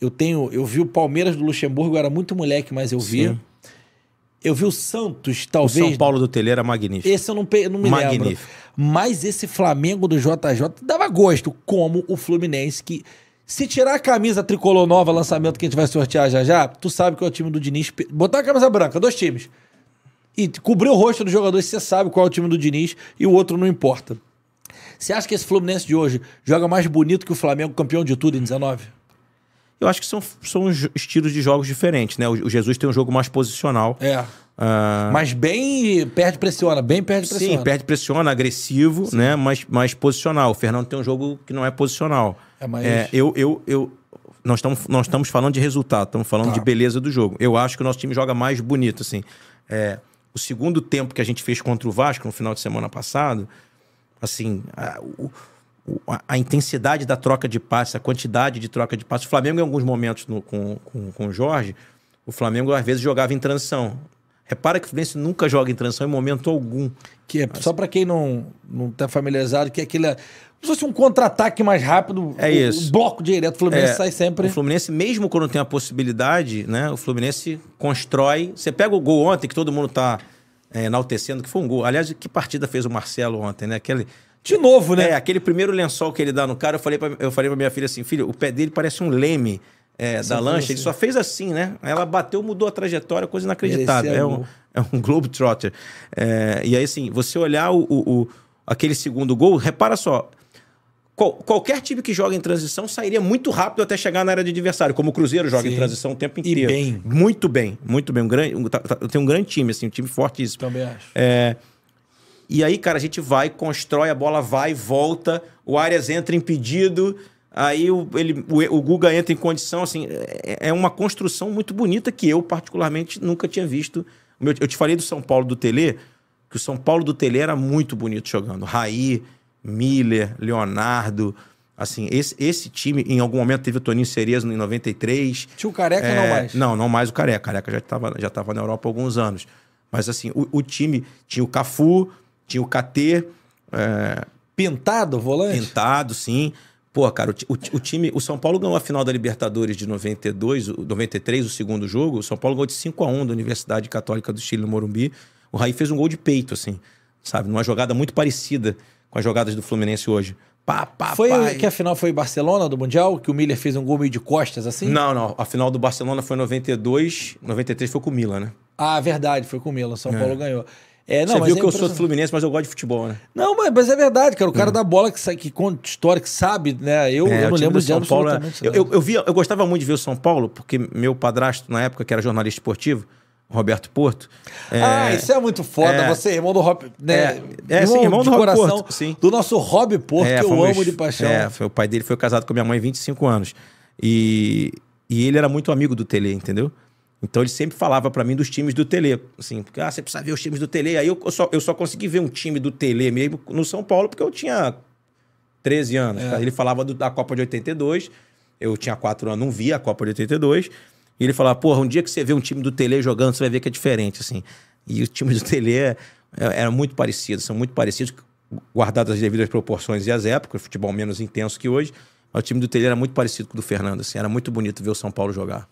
Eu tenho, eu vi o Palmeiras do Luxemburgo, era muito moleque, mas eu vi. Sim. Eu vi o Santos, talvez. O São Paulo do Tele era magnífico. Esse eu não, eu não me magnífico. lembro. Mas esse Flamengo do JJ dava gosto, como o Fluminense, que se tirar a camisa tricolor nova, lançamento que a gente vai sortear já já, tu sabe que é o time do Diniz. Botar a camisa branca, dois times. E cobrir o rosto do jogador, você sabe qual é o time do Diniz e o outro não importa. Você acha que esse Fluminense de hoje joga mais bonito que o Flamengo campeão de tudo em 19? Eu acho que são, são estilos de jogos diferentes, né? O, o Jesus tem um jogo mais posicional. É. Uh... Mas bem perde pressiona, bem perde pressiona. Sim, perde pressiona, agressivo, Sim. né? Mas, mais posicional. O Fernando tem um jogo que não é posicional. É, mas... É, eu, eu, eu, nós estamos nós estamos falando de resultado, estamos falando tá. de beleza do jogo. Eu acho que o nosso time joga mais bonito, assim. É, o segundo tempo que a gente fez contra o Vasco no final de semana passado, assim, o, a, a, intensidade da troca de passe, a quantidade de troca de passe. O Flamengo, em alguns momentos no, com, com, com o Jorge, o Flamengo às vezes jogava em transição. Repara que o Fluminense nunca joga em transição em momento algum. Que é, Mas... Só para quem não não está familiarizado, que é aquele. Como se fosse um contra-ataque mais rápido. É o, isso. O bloco direto. O Fluminense é, sai sempre. O Fluminense, mesmo quando tem a possibilidade, né? O Fluminense constrói. Você pega o gol ontem, que todo mundo está é, enaltecendo, que foi um gol. Aliás, que partida fez o Marcelo ontem, né? Aquele, de novo, né? É, aquele primeiro lençol que ele dá no cara, eu falei pra, eu falei pra minha filha assim, filho, o pé dele parece um leme é, da lancha. Assim. Ele só fez assim, né? Ela bateu, mudou a trajetória, coisa inacreditável. É, é um, é um Globetrotter. É, e aí, assim, você olhar o, o, o, aquele segundo gol, repara só, qual, qualquer time que joga em transição sairia muito rápido até chegar na área de adversário, como o Cruzeiro joga Sim. em transição o tempo inteiro. E bem. Muito bem, muito bem. Um grande, um, tá, tá, tem um grande time, assim, um time fortíssimo. Também acho. É, e aí, cara, a gente vai, constrói, a bola vai, volta, o Arias entra impedido, aí o, ele, o, o Guga entra em condição, assim, é, é, uma construção muito bonita que eu, particularmente, nunca tinha visto. Eu te falei do São Paulo do Tele, que o São Paulo do Tele era muito bonito jogando. Raí, Miller, Leonardo, Assim, esse, esse time, em algum momento, teve o Toninho Cerezo em 93. Tinha o Careca é, não mais? Não, não mais o Careca. O Careca já estava já tava na Europa há alguns anos. Mas, assim, o, o, time tinha o Cafu, tinha o KT. É... Pintado o volante? Pintado, sim. Pô, cara, o, o, o, time. O São Paulo ganhou a final da Libertadores de 92, 93, o segundo jogo. O São Paulo ganhou de 5 a 1 da Universidade Católica do Chile no Morumbi. O Raí fez um gol de peito, assim, sabe? Numa jogada muito parecida com as jogadas do Fluminense hoje. Pá, pá, foi pá, que a final foi Barcelona do Mundial, que o Miller fez um gol meio de costas, assim? Não, não. A final do Barcelona foi em 92, 93 foi com o Milan, né? Ah, verdade, foi com o Milan. São é. Paulo ganhou. É, não, Você viu é que eu sou do Fluminense, mas eu gosto de futebol, né? Não, mas, mas é verdade, cara. O cara hum. da bola que, sabe, que conta história, que sabe, né? Eu, é, eu não lembro de São Paulo. É era... Eu, eu, eu, via, eu gostava muito de ver o São Paulo, porque meu padrasto, na época, que era jornalista esportivo, Roberto Porto. É, ah, isso é muito foda. É, você, irmão do Rob. Né, é, irmão, é, sim, irmão do coração, Porto, sim. Do nosso Rob Porto, que eu amo de paixão. É, foi, o pai dele foi casado com a minha mãe há 25 anos. E, e ele era muito amigo do Tele, entendeu? Então ele sempre falava para mim dos times do Tele, assim, porque ah, você precisa ver os times do Tele. Aí eu, só, eu só consegui ver um time do Tele mesmo no São Paulo porque eu tinha 13 anos. É. Ele falava do, da Copa de 82, eu tinha 4 anos, não via a Copa de 82. E ele falava, porra, um dia que você vê um time do Tele jogando, você vai ver que é diferente, assim. E o time do Tele eram é, é, era muito parecido, são muito parecidos, guardadas as devidas proporções e as épocas, futebol menos intenso que hoje. Mas o time do Tele era muito parecido com o do Fernando, assim, era muito bonito ver o São Paulo jogar.